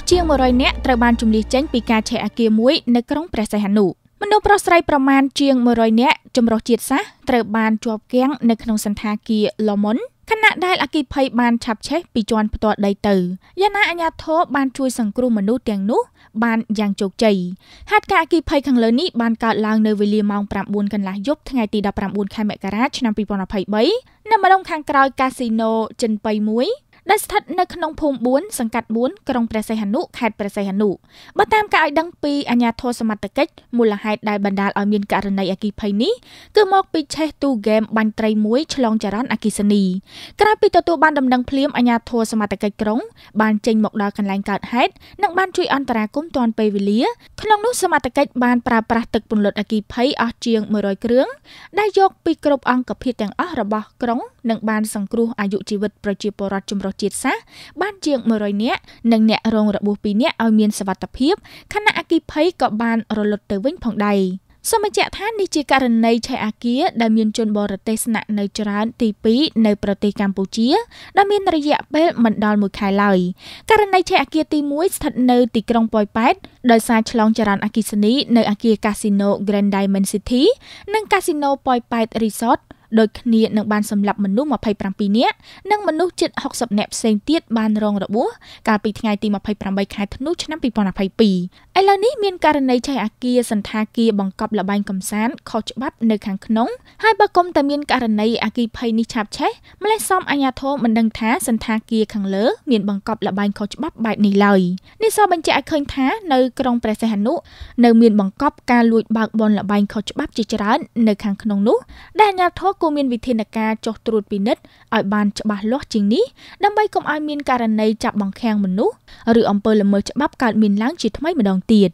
មនុស្សជាង100នាក់ត្រូវបានជំលះចេញពីការឆេះអគារមួយនៅក្រុងព្រះសីហនុមនុស្សប្រុសស្រីប្រមាណជាង100នាក់ចម្រុះជាតិសាសន៍ត្រូវបានជាប់គាំងនៅក្នុងសន្តាគារឡមុនខណៈដែលអគិភ័យបានឆាប់ឆេះពីជាន់ផ្ទាល់ដីទៅយ៉ាងណាអាញាធរបានជួយសង្គ្រោះមនុស្សទាំងនោះបានយ៉ាងជោគជ័យហេតុការណ៍អគិភ័យខាងលើនេះបានកើតឡើងនៅវេលាម៉ោង9កន្លះយប់ថ្ងៃទី19ខែមករាឆ្នាំ2023នៅម្ដុំខាងក្រោយកាស៊ីណូចិនប៉ៃ1ដែលស្ថិតនៅក្នុងភូមិ4សង្កាត់4ក្រុងព្រះសីហនុខេត្តព្រះសីហនុបើតាមការឲ្យដឹងពីអាជ្ញាធរសមត្ថកិច្ចមូលហេតុដែលបណ្ដាលឲ្យមានករណីអគិភ័យនេះគឺមកពីឆេះទូហ្គេមបាញ់ត្រីមួយឆ្លងចរន្តអគិសនី ក្រៅពីទទួលបានដំណឹងភ្លាមអាជ្ញាធរសមត្ថកិច្ចក្រុងបានចេញមកដល់កន្លែងកើតហេតុនិងបានជួយអន្តរាគមន៍ទាន់ពេលវេលា ក្នុងនោះសមត្ថកិច្ចបានប្រើប្រាស់ទឹកពន្លត់អគិភ័យអស់ជាង100គ្រឿងដែលយកពីគ្រប់អង្គភាពទាំងអស់របស់ក្រុងនិងបានសង្គ្រោះអាយុជីវិតប្រជាពលរដ្ឋចម្រុះជាតិសាសន៍បានជាង100នាក់និងអ្នករងរបួស2នាក់ឲ្យមានសុវត្ថិភាពខណៈអគិភ័យក៏បានរលត់ទៅវិញផងដែរសូមបញ្ជាក់ថានេះជាករណីឆេះអាគារដែលមានជនបរទេសស្នាក់នៅច្រើនទី2នៅ ប្រទេសកម្ពុជាដែលមានរយៈពេលមិនដល់1ខែឡើយករណីឆេះអាគារទី1ស្ថិតនៅទីក្រុងប៉ោយប៉ែតដោយសារឆ្លងចរន្តអគ្គិសនីនៅ អាគារកាស៊ីណូ Grand Diamond City និងកាស៊ីណូប៉ោយប៉ែត Resort ដូចគ្នានឹងបានសម្លាប់មនុស្ស27នាក់និងមនុស្សជិត60នាក់ផ្សេងទៀតបានរងរបួសកាលពីថ្ងៃទី28ខែធ្នូឆ្នាំ2022ឥឡូវនេះមានករណីចៃអាគារសន្តាគារបង្កប់លបែងកំសាន្តខុសច្បាប់នៅខាងក្នុង ហើយបើគុំតែមានករណីអាគីភ័យនេះឆាប់ឆេះម្លេះសំអាញាធមមិនដឹងថាសន្តាគារខាងលើ មានបង្កប់លបែងខុសច្បាប់បែបនេះឡើយនេះសបញ្ជាក់ឲ្យឃើញថានៅក្រុងព្រះសីហនុនៅមានបង្កប់ការលួចបើកបនលបែងខុសច្បាប់ជាច្រើននៅខាងក្នុងនោះ ដែលអាញាធរក៏មានវិធានការចោះត្រួតពិនិត្យឲ្យបានច្បាស់លាស់ជាងនេះដើម្បីកុំឲ្យមានករណីចាប់បង្ខាំងមនុស្សឬអំពើល្មើសច្បាប់កើតមានឡើងជាថ្មីម្ដងទៀត